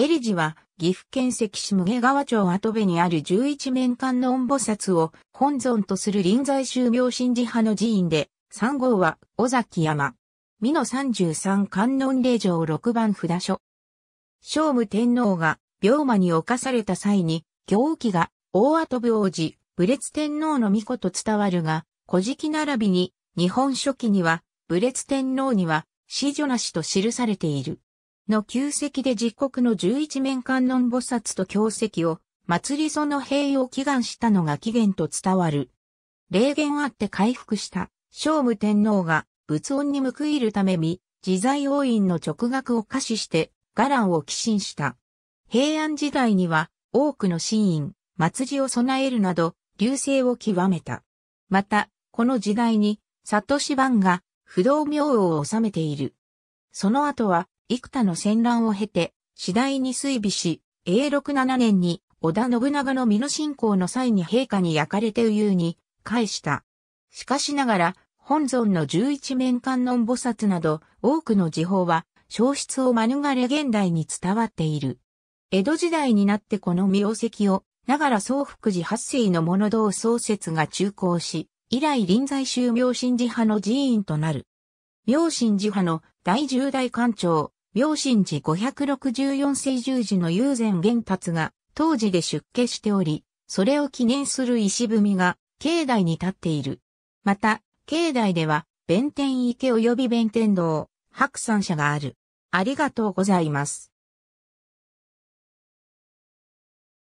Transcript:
エリジは、岐阜県関市無下川町跡部にある十一面観音菩薩を本尊とする臨在宗明神寺派の寺院で、三号は尾崎山。美の三十三観音霊場六番札所。聖武天皇が病魔に侵された際に、行基が大跡部王子、武烈天皇の御子と伝わるが、古事記並びに、日本書紀には、武烈天皇には、子女なしと記されている。の旧跡で実国の十一面観音菩薩と教石を、祭りその平を祈願したのが起源と伝わる。霊言あって回復した、聖武天皇が、仏音に報いるために、自在王院の直学を可視して、伽藍を寄進した。平安時代には、多くの神院、祭りを備えるなど、流星を極めた。また、この時代に、里芝番が、不動明王を治めている。その後は、幾多の戦乱を経て、次第に衰微し、永禄7年に織田信長の美濃侵攻の際に陛下に焼かれて右に返した。しかしながら、本尊の十一面観音菩薩など多くの時報は消失を免れ現代に伝わっている。江戸時代になってこの名石を、ながら宗福寺八世の物道創設が中興し、以来臨済宗明神寺派の寺院となる。明神寺派の第十代館長、明神寺564世十字の友禅玄達が当時で出家しており、それを記念する石踏みが境内に立っている。また、境内では弁天池及び弁天堂、白山社がある。ありがとうございます。